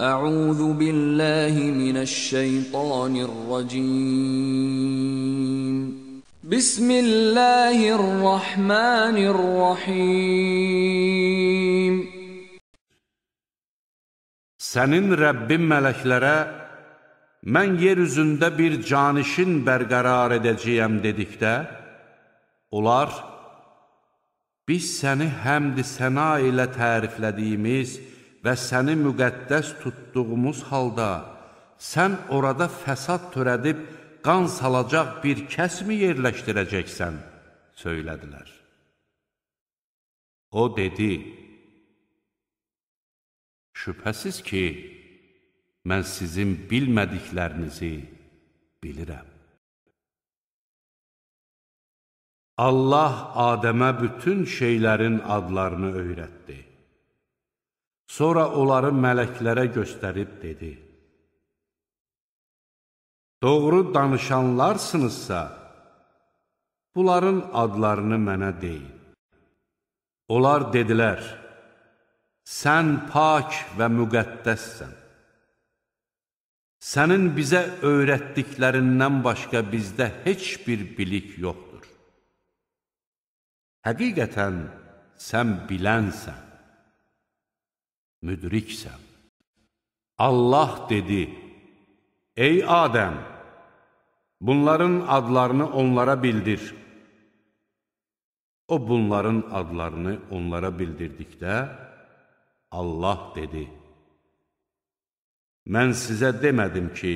أعوذ بالله من الشيطان الرجيم بسم الله الرحمن الرحيم Sənin Rəbbin mələklərə mən yer üzündə bir canişin bərqərar edəcəyəm dedikdə onlar biz səni həmd səna ilə təriflədiyimiz və səni müqəddəs tutduğumuz halda sən orada fəsad törədib qan salacaq bir kəsmi yerləşdirəcəksən, söylədilər. O dedi, şübhəsiz ki, mən sizin bilmədiklərinizi bilirəm. Allah Adəmə bütün şeylərin adlarını öyrətdi. Sonra onları mələklərə göstərib dedi, Doğru danışanlarsınızsa, bunların adlarını mənə deyin. Onlar dedilər, Sən pak və müqəddəssən. Sənin bizə öyrətdiklərindən başqa bizdə heç bir bilik yoxdur. Həqiqətən sən bilənsən müdriksəm. Allah dedi, Ey Adəm, bunların adlarını onlara bildir. O bunların adlarını onlara bildirdikdə, Allah dedi, Mən sizə demədim ki,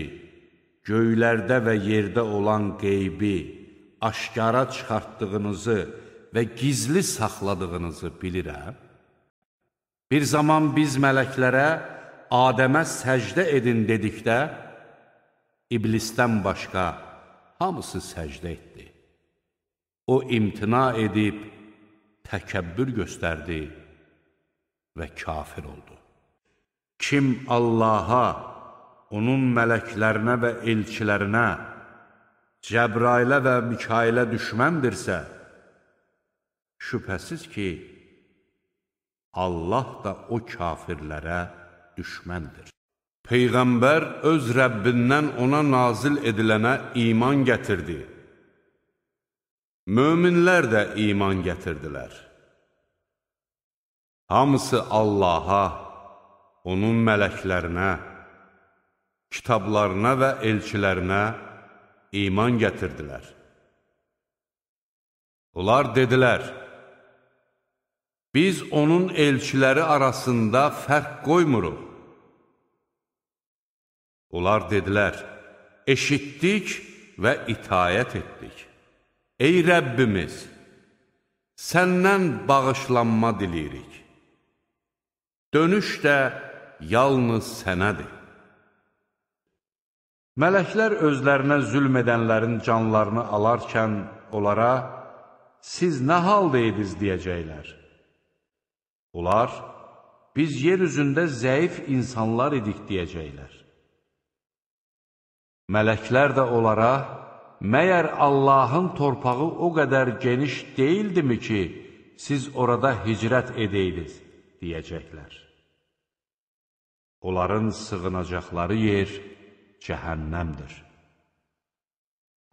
göylərdə və yerdə olan qeybi, aşkara çıxartdığınızı və gizli saxladığınızı bilirəm. Bir zaman biz mələklərə Adəmə səcdə edin dedikdə, iblisdən başqa hamısı səcdə etdi. O imtina edib, təkəbbür göstərdi və kafir oldu. Kim Allaha, onun mələklərinə və elçilərinə, Cəbrailə və Mikailə düşməndirsə, şübhəsiz ki, Allah da o kafirlərə düşməndir. Peyğəmbər öz Rəbbindən ona nazil edilənə iman gətirdi. Möminlər də iman gətirdilər. Hamısı Allaha, onun mələklərinə, kitablarına və elçilərinə iman gətirdilər. Onlar dedilər, Biz onun elçiləri arasında fərq qoymuruq. Onlar dedilər, eşitdik və itayət etdik. Ey Rəbbimiz, səndən bağışlanma diliyirik. Dönüş də yalnız sənədir. Mələklər özlərinə zülm edənlərin canlarını alarkən onlara, siz nə halda ediz deyəcəklər. Onlar, biz yer üzündə zəif insanlar idik deyəcəklər. Mələklər də onlara, məyər Allahın torpağı o qədər geniş deyildimi ki, siz orada hicrət edəydiniz, deyəcəklər. Onların sığınacaqları yer cəhənnəmdir.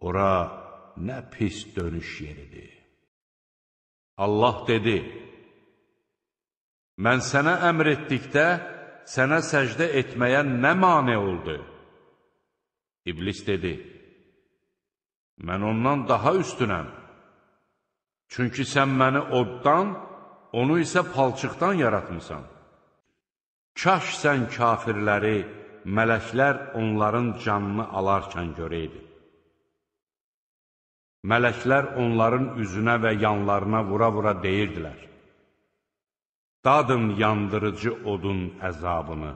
Ora nə pis dönüş yeridir. Allah dedi, Mən sənə əmr etdikdə, sənə səcdə etməyə nə mane oldu? İblis dedi, mən ondan daha üstünəm. Çünki sən məni oddan, onu isə palçıqdan yaratmısan. Kaş sən kafirləri, mələklər onların canını alarkən görəydi. Mələklər onların üzünə və yanlarına vura-vura deyirdilər. Dadın yandırıcı odun əzabını.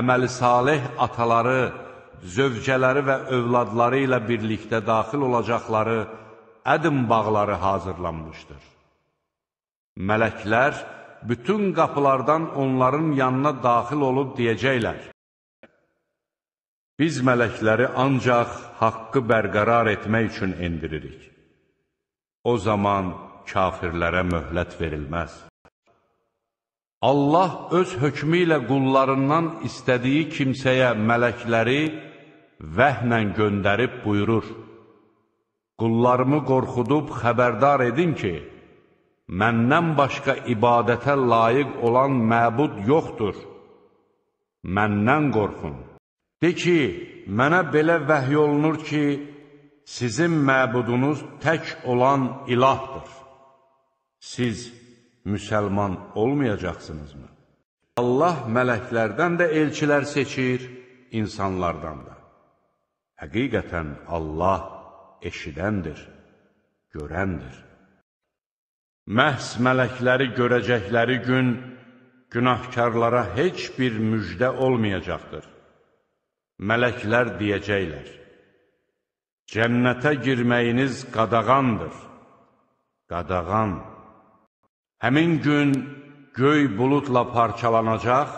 Əməli salih ataları, zövcələri və övladları ilə birlikdə daxil olacaqları ədim bağları hazırlanmışdır. Mələklər bütün qapılardan onların yanına daxil olub deyəcəklər, Biz mələkləri ancaq haqqı bərqərar etmək üçün indiririk. O zaman kafirlərə möhlət verilməz. Allah öz hökmü ilə qullarından istədiyi kimsəyə mələkləri vəhlə göndərib buyurur. Qullarımı qorxudub xəbərdar edin ki, məndən başqa ibadətə layiq olan məbud yoxdur. Məndən qorxun. De ki, mənə belə vəhy olunur ki, sizin məbudunuz tək olan ilahdır. Siz müsəlman olmayacaqsınızmı? Allah mələklərdən də elçilər seçir, insanlardan da. Həqiqətən Allah eşidəndir, görəndir. Məhz mələkləri görəcəkləri gün günahkarlara heç bir müjdə olmayacaqdır. Mələklər deyəcəklər, cənnətə girməyiniz qadağandır, qadağandır. Həmin gün göy buludla parçalanacaq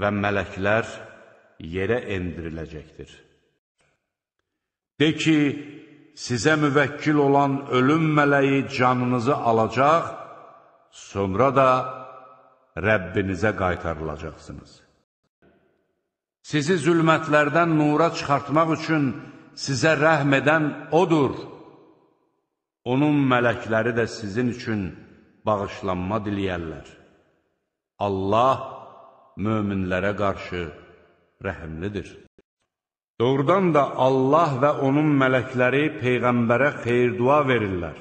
və mələklər yerə endiriləcəkdir. De ki, sizə müvəkkil olan ölüm mələyi canınızı alacaq, sonra da Rəbbinizə qaytarılacaqsınız. Sizi zülmətlərdən nura çıxartmaq üçün sizə rəhm edən odur. Onun mələkləri də sizin üçün bağışlanma diləyərlər. Allah möminlərə qarşı rəhimlidir. Doğrudan da Allah və onun mələkləri Peyğəmbərə xeyir-dua verirlər.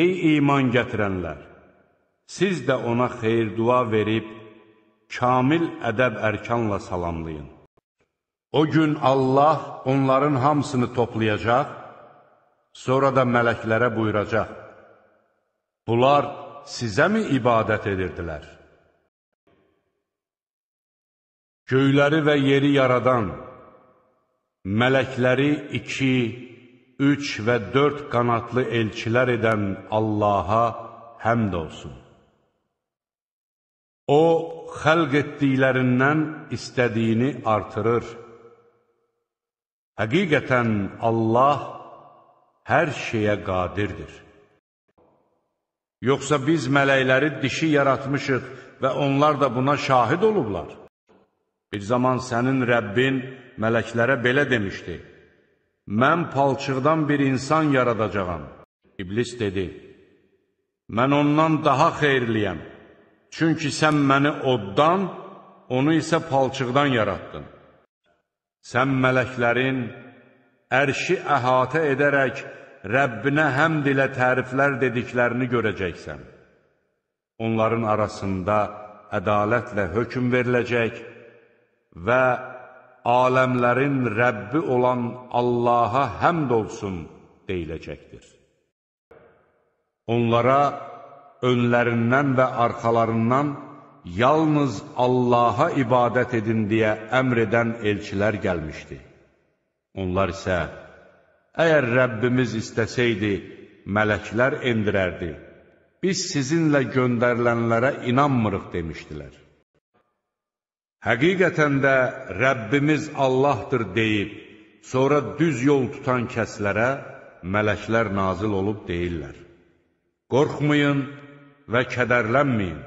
Ey iman gətirənlər! Siz də ona xeyir-dua verib, kamil ədəb ərkanla salamlayın. O gün Allah onların hamısını toplayacaq, sonra da mələklərə buyuracaq. Bunlar sizəmi ibadət edirdilər? Göyləri və yeri yaradan, mələkləri iki, üç və dörd qanatlı elçilər edən Allaha həmd olsun. O, xəlq etdiklərindən istədiyini artırır. Həqiqətən Allah hər şeyə qadirdir. Yoxsa biz mələkləri dişi yaratmışıq və onlar da buna şahid olublar. Bir zaman sənin Rəbbin mələklərə belə demişdi, Mən palçıqdan bir insan yaradacağam. İblis dedi, Mən ondan daha xeyirliyəm, çünki sən məni oddan, onu isə palçıqdan yaratdın. Sən mələklərin ərşi əhatə edərək, Rəbbinə həmd ilə təriflər dediklərini görəcəksən. Onların arasında ədalətlə hökum veriləcək və aləmlərin Rəbbi olan Allaha həmd olsun deyiləcəkdir. Onlara önlərindən və arxalarından yalnız Allaha ibadət edin deyə əmr edən elçilər gəlmişdi. Onlar isə, Əgər Rəbbimiz istəsəydi, mələklər endirərdi. Biz sizinlə göndərilənlərə inanmırıq demişdilər. Həqiqətən də Rəbbimiz Allahdır deyib, sonra düz yol tutan kəslərə mələklər nazil olub deyirlər. Qorxmayın və kədərlənməyin.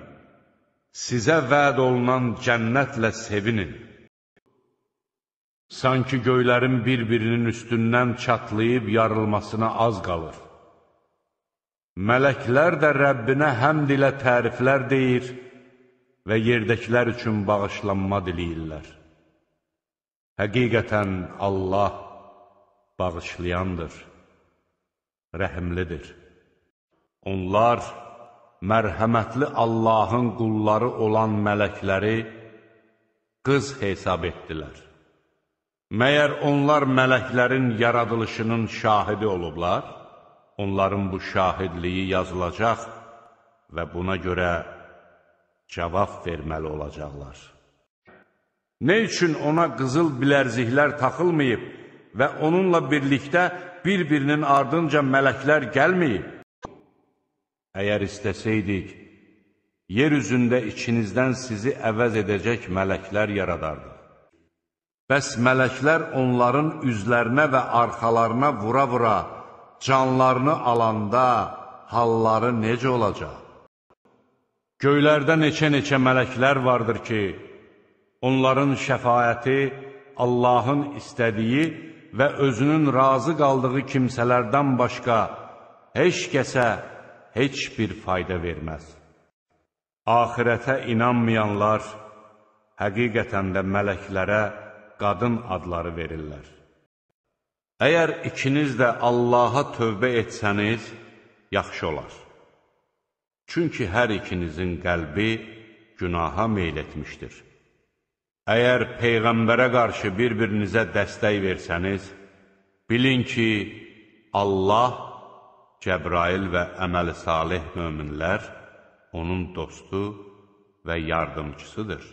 Sizə vəd olunan cənnətlə sevinin. Sanki göylərin bir-birinin üstündən çatlayıb yarılmasına az qalır. Mələklər də Rəbbinə həmd ilə təriflər deyir və yerdəkilər üçün bağışlanma diləyirlər. Həqiqətən Allah bağışlayandır, rəhimlidir. Onlar mərhəmətli Allahın qulları olan mələkləri qız hesab etdilər. Məyər onlar mələklərin yaradılışının şahidi olublar? Onların bu şahidliyi yazılacaq və buna görə cavab verməli olacaqlar. Nə üçün ona qızıl bilərziklər taxılmayıb və onunla birlikdə bir-birinin ardınca mələklər gəlməyib? Əgər istəsəydik, yer üzündə içinizdən sizi əvəz edəcək mələklər yaradardı. Bəs mələklər onların üzlərinə və arxalarına vura-vura canlarını alanda halları necə olacaq? Göylərdə neçə-neçə mələklər vardır ki, onların şəfayəti Allahın istədiyi və özünün razı qaldığı kimsələrdən başqa heç kəsə heç bir fayda verməz. Ahirətə inanmayanlar həqiqətən də mələklərə qadın adları verirlər. Əgər ikiniz də Allaha tövbə etsəniz, yaxşı olar. Çünki hər ikinizin qəlbi günaha meyl etmişdir. Əgər Peyğəmbərə qarşı bir-birinizə dəstək versəniz, bilin ki, Allah, Cəbrail və əməli salih möminlər onun dostu və yardımçısıdır.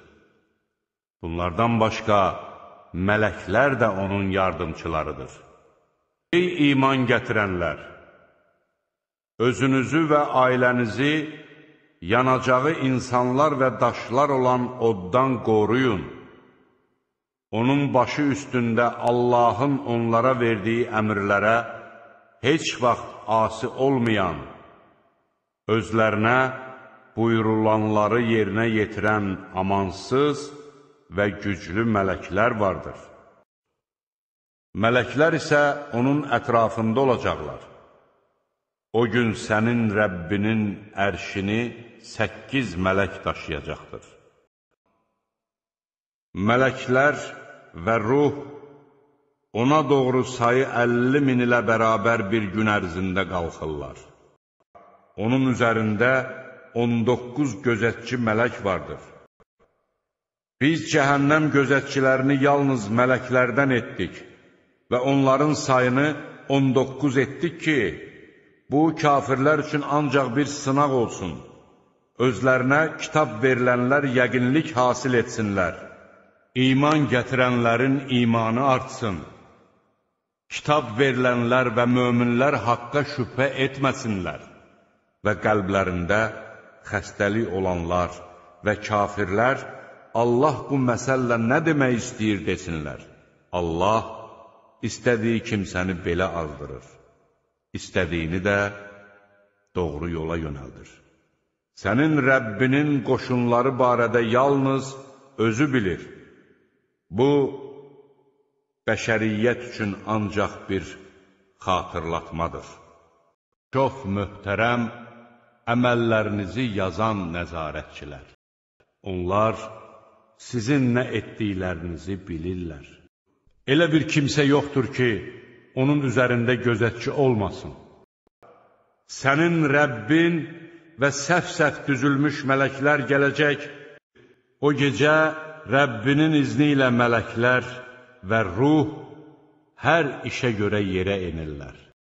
Bunlardan başqa, mələklər də onun yardımçılarıdır. Ey iman gətirənlər! Özünüzü və ailənizi yanacağı insanlar və daşlar olan oddan qoruyun. Onun başı üstündə Allahın onlara verdiyi əmrlərə heç vaxt asi olmayan, özlərinə buyurulanları yerinə yetirən amansız, və güclü mələklər vardır. Mələklər isə onun ətrafında olacaqlar. O gün sənin Rəbbinin ərşini səkkiz mələk daşıyacaqdır. Mələklər və ruh ona doğru sayı 50 min ilə bərabər bir gün ərzində qalxırlar. Onun üzərində 19 gözətçi mələk vardır. Biz cəhənnəm gözətçilərini yalnız mələklərdən etdik və onların sayını 19 etdik ki, bu kafirlər üçün ancaq bir sınaq olsun. Özlərinə kitab verilənlər yəqinlik hasil etsinlər. İman gətirənlərin imanı artsın. Kitab verilənlər və möminlər haqqa şübhə etməsinlər və qəlblərində xəstəlik olanlar və kafirlər Allah bu məsəllə nə demək istəyir desinlər. Allah istədiyi kimsəni belə azdırır. İstədiyini də doğru yola yönəldir. Sənin Rəbbinin qoşunları barədə yalnız özü bilir. Bu, bəşəriyyət üçün ancaq bir xatırlatmadır. Çox möhtərəm əməllərinizi yazan nəzarətçilər. Onlar, sizin nə etdiklərinizi bilirlər. Elə bir kimsə yoxdur ki, onun üzərində gözətçi olmasın. Sənin Rəbbin və səf-səf düzülmüş mələklər gələcək. O gecə Rəbbinin izni ilə mələklər və ruh hər işə görə yerə enirlər.